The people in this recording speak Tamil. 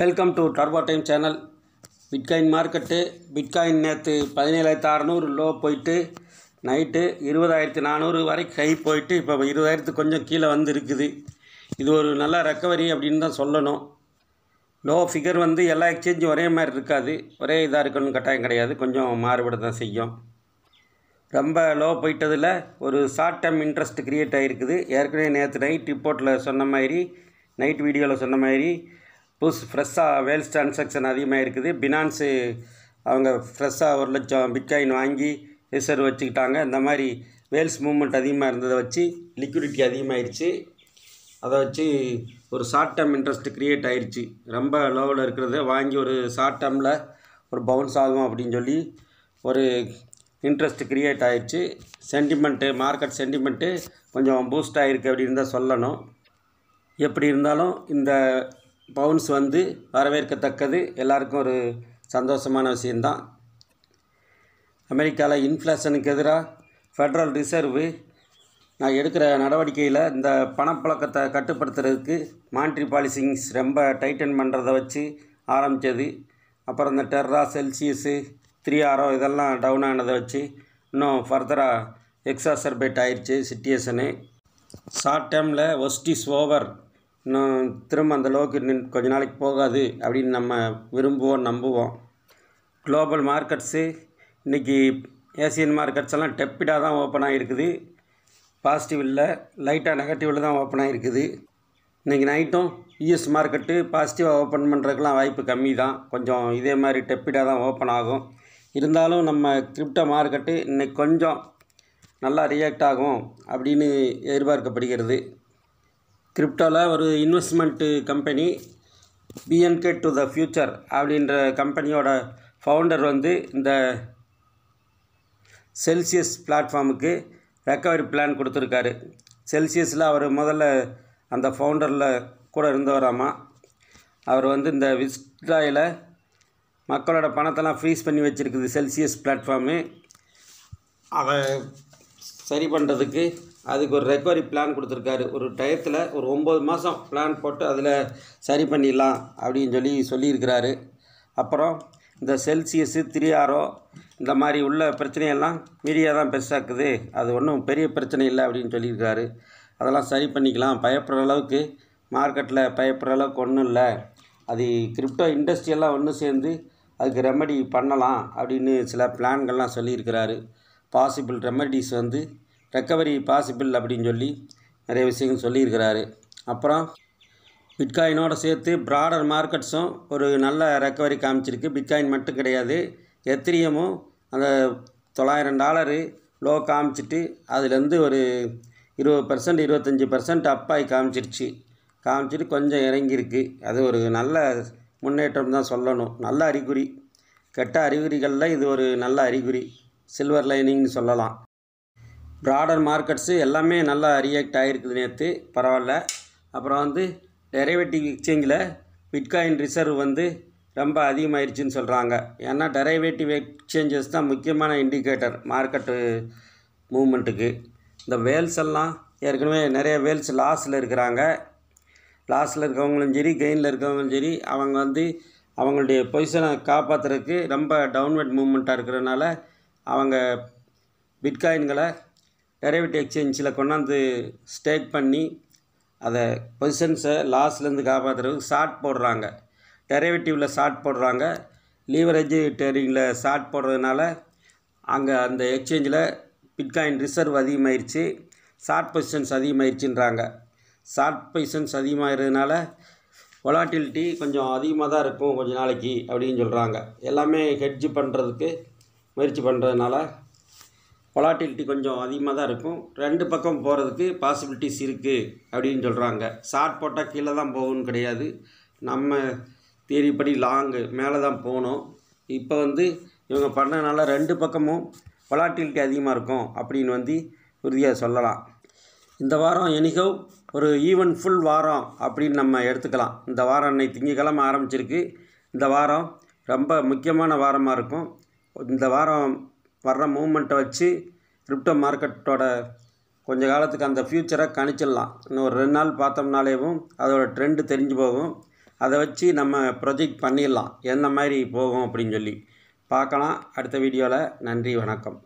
welcome to Turbo Time channel bitcoin market bitcoin நேற்று பதினேழாயிரத்து அறநூறு லோ போயிட்டு நைட்டு இருபதாயிரத்து நானூறு வரைக்கும் ஹை போயிட்டு இப்போ இருபதாயிரத்து கொஞ்சம் கீழே வந்து இருக்குது இது ஒரு நல்ல ரெக்கவரி அப்படின்னு தான் சொல்லணும் லோ ஃபிகர் வந்து எல்லா எக்ஸ்சேஞ்சும் ஒரே மாதிரி இருக்காது ஒரே இதாக இருக்கணும்னு கட்டாயம் கிடையாது கொஞ்சம் மாறுபட தான் செய்யும் ரொம்ப லோ போயிட்டதில் ஒரு ஷார்ட் டைம் இன்ட்ரெஸ்ட் க்ரியேட் ஆகிருக்குது ஏற்கனவே நேற்று நைட் ரிப்போர்ட்டில் சொன்ன மாதிரி நைட் வீடியோவில் சொன்ன மாதிரி புதுசு ஃப்ரெஷ்ஷாக வேல்ஸ் டிரான்சாக்ஷன் அதிகமாக இருக்குது பினான்ஸு அவங்க ஃப்ரெஷ்ஷாக ஒரு லட்சம் பிட்காயின் வாங்கி ரிசர்வ் வச்சுக்கிட்டாங்க இந்த மாதிரி வேல்ஸ் மூமெண்ட் அதிகமாக இருந்ததை வச்சு லிக்விடிட்டி அதிகமாகிருச்சு அதை வச்சு ஒரு ஷார்ட் டேர்ம் இன்ட்ரெஸ்ட் க்ரியேட் ஆகிடுச்சு ரொம்ப லோவில் இருக்கிறத வாங்கி ஒரு ஷார்ட் டேர்மில் ஒரு பவுன்ஸ் ஆகும் அப்படின்னு சொல்லி ஒரு இன்ட்ரெஸ்ட் க்ரியேட் ஆகிடுச்சு சென்டிமெண்ட்டு மார்க்கெட் சென்டிமெண்ட்டு கொஞ்சம் பூஸ்ட் ஆகிருக்கு அப்படின்னு தான் சொல்லணும் எப்படி இருந்தாலும் இந்த பவுன்ஸ் வந்து வரவேற்கத்தக்கது எல்லாருக்கும் ஒரு சந்தோஷமான விஷயந்தான் அமெரிக்காவில் இன்ஃப்ளேஷனுக்கு எதிராக ஃபெட்ரல் ரிசர்வு நான் எடுக்கிற நடவடிக்கையில் இந்த பணப்புழக்கத்தை கட்டுப்படுத்துறதுக்கு மானிட்ரி பாலிசிங்ஸ் ரொம்ப டைட்டன் பண்ணுறத வச்சு ஆரம்பித்தது அப்புறம் இந்த டெர்ரா செல்சியஸு த்ரீ ஆரோ இதெல்லாம் டவுன் ஆனதை வச்சு இன்னும் ஃபர்தராக எக்ஸாசர்பேட் ஆயிடுச்சு சிட்டுவேஷனு ஷார்ட் டேர்மில் ஒஸ்ட் இஸ் ஓவர் இன்னும் திரும்ப அந்த அளவுக்கு நின் கொஞ்ச நாளைக்கு போகாது அப்படின்னு நம்ம விரும்புவோம் நம்புவோம் குளோபல் மார்க்கெட்ஸு இன்றைக்கி ஏசியன் மார்க்கெட்ஸ் எல்லாம் டெப்பிடாக தான் ஓப்பன் ஆகிருக்குது பாசிட்டிவ் இல்லை லைட்டாக நெகட்டிவில் தான் ஓப்பன் ஆகிருக்குது இன்றைக்கி நைட்டும் யூஎஸ் மார்க்கெட்டு பாசிட்டிவாக ஓப்பன் பண்ணுறதுக்கெலாம் வாய்ப்பு கம்மி தான் கொஞ்சம் இதே மாதிரி டெப்பிடாக தான் ஓப்பன் ஆகும் இருந்தாலும் நம்ம கிரிப்டோ மார்க்கெட்டு இன்றைக்கி கொஞ்சம் நல்லா ரியாக்ட் ஆகும் அப்படின்னு எதிர்பார்க்கப்படுகிறது கிரிப்டோவில் ஒரு investment company BNK to the future அப்படின்ற கம்பெனியோட ஃபவுண்டர் வந்து இந்த செல்சியஸ் பிளாட்ஃபார்முக்கு ரெக்கவரி பிளான் கொடுத்துருக்காரு செல்சியஸில் அவர் முதல்ல அந்த ஃபவுண்டரில் கூட இருந்தவராமா அவர் வந்து இந்த விஸ்டாயில் மக்களோட பணத்தெல்லாம் ஃப்ரீஸ் பண்ணி வச்சுருக்குது செல்சியஸ் பிளாட்ஃபார்மு அதை சரி பண்ணுறதுக்கு அதுக்கு ஒரு ரெக்கவரி பிளான் கொடுத்துருக்காரு ஒரு டயத்தில் ஒரு ஒம்பது மாதம் பிளான் போட்டு அதில் சரி பண்ணிடலாம் அப்படின்னு சொல்லி சொல்லியிருக்கிறாரு அப்புறம் இந்த செல்சியஸு திரியாரோ இந்த மாதிரி உள்ள பிரச்சனையெல்லாம் மீடியா தான் பெருசாக்குது அது ஒன்றும் பெரிய பிரச்சனை இல்லை அப்படின்னு சொல்லியிருக்காரு அதெல்லாம் சரி பண்ணிக்கலாம் பயப்படுற அளவுக்கு மார்க்கெட்டில் பயப்படுற அளவுக்கு ஒன்றும் இல்லை அது கிரிப்டோ இண்டஸ்ட்ரியெல்லாம் ஒன்று சேர்ந்து அதுக்கு ரெமடி பண்ணலாம் அப்படின்னு சில பிளான்கள்லாம் சொல்லியிருக்கிறாரு பாசிபிள் ரெமடிஸ் வந்து ரெக்கவரி பாசிபிள் அப்படின்னு சொல்லி நிறைய விஷயங்கள் சொல்லியிருக்கிறாரு அப்புறம் பிட்காயினோடு சேர்த்து ப்ராடர் மார்க்கெட்ஸும் ஒரு நல்ல ரெக்கவரி காமிச்சிருக்கு பிட்காயின் மட்டும் கிடையாது எத்திரியமும் அந்த தொள்ளாயிரம் டாலரு லோ காமிச்சிட்டு அதுலேருந்து ஒரு இருபது பர்சன்ட் இருபத்தஞ்சி பர்சன்ட் அப்பாய் காமிச்சிருச்சு காமிச்சிட்டு கொஞ்சம் இறங்கியிருக்கு அது ஒரு நல்ல முன்னேற்றம் தான் சொல்லணும் நல்ல அறிகுறி கெட்ட அறிகுறிகளில் இது ஒரு நல்ல அறிகுறி சில்வர் லைனிங்னு சொல்லலாம் ப்ராடர் மார்க்கெட்ஸு எல்லாமே நல்லா ரியாக்ட் ஆகிருக்குது நேற்று பரவாயில்ல அப்புறம் வந்து டெரைவேட்டிவ் எக்ஸ்சேஞ்சில் பிட்காயின் ரிசர்வ் வந்து ரொம்ப அதிகமாகிடுச்சின்னு சொல்கிறாங்க ஏன்னா டெரைவேட்டிவ் எக்ஸ்சேஞ்சஸ் தான் முக்கியமான இண்டிகேட்டர் மார்க்கெட்டு மூமெண்ட்டுக்கு இந்த வேல்ஸ் எல்லாம் ஏற்கனவே நிறைய வேல்ஸ் லாஸில் இருக்கிறாங்க லாஸில் இருக்கவங்களும் சரி கெயினில் இருக்கவங்களும் சரி அவங்க வந்து அவங்களுடைய பொசிஷனை காப்பாற்றுறதுக்கு ரொம்ப டவுன்வேர்ட் மூமெண்ட்டாக இருக்கிறனால அவங்க பிட்காயின்களை டெரிவேட் எக்ஸ்சேஞ்சில் கொண்டாந்து ஸ்டேக் பண்ணி அதை பொசிஷன்ஸை லாஸ்லேருந்து காப்பாற்றுறதுக்கு ஷார்ட் போடுறாங்க டெரிவேட்டிவில் ஷார்ட் போடுறாங்க லீவரேஜ் டேரிங்கில் ஷார்ட் போடுறதுனால அங்கே அந்த எக்ஸ்சேஞ்சில் பிட்காயின் ரிசர்வ் அதிகமாகிருச்சு ஷார்ட் பொசிஷன்ஸ் அதிகமாயிருச்சுன்றாங்க ஷார்ட் பொசிஷன்ஸ் அதிகமாகிறதுனால ஒலாட்டிலிட்டி கொஞ்சம் அதிகமாக தான் இருக்கும் கொஞ்சம் நாளைக்கு அப்படின்னு சொல்கிறாங்க எல்லாமே ஹெட்ஜ் பண்ணுறதுக்கு முயற்சி பண்ணுறதுனால பொலாட்டிலிட்டி கொஞ்சம் அதிகமாக தான் இருக்கும் ரெண்டு பக்கம் போகிறதுக்கு பாசிபிலிட்டிஸ் இருக்குது அப்படின்னு சொல்கிறாங்க ஷார்ட் போட்டால் கீழே தான் போகணும்னு கிடையாது நம்ம தேரிப்படி லாங்கு மேலே தான் போகணும் இப்போ வந்து இவங்க பண்ணதுனால ரெண்டு பக்கமும் பொலாட்டிலிட்டி அதிகமாக இருக்கும் அப்படின்னு வந்து உறுதியாக சொல்லலாம் இந்த வாரம் எனிகோ ஒரு ஈவன் ஃபுல் வாரம் அப்படின்னு நம்ம எடுத்துக்கலாம் இந்த வாரம் அன்னை திங்கக்கிழமை ஆரம்பிச்சிருக்கு இந்த வாரம் ரொம்ப முக்கியமான வாரமாக இருக்கும் இந்த வாரம் வர்ற மூமெண்ட்டை வச்சு கிரிப்டோ மார்க்கெட்டோட கொஞ்ச காலத்துக்கு அந்த ஃப்யூச்சரை கணிச்சிடலாம் இன்னும் ஒரு ரெண்டு நாள் பார்த்தோம்னாலேவும் அதோடய ட்ரெண்டு தெரிஞ்சு போகும் அதை வச்சு நம்ம ப்ரொஜெக்ட் பண்ணிடலாம் எந்த மாதிரி போகும் அப்படின்னு சொல்லி பார்க்கலாம் அடுத்த வீடியோவில் நன்றி வணக்கம்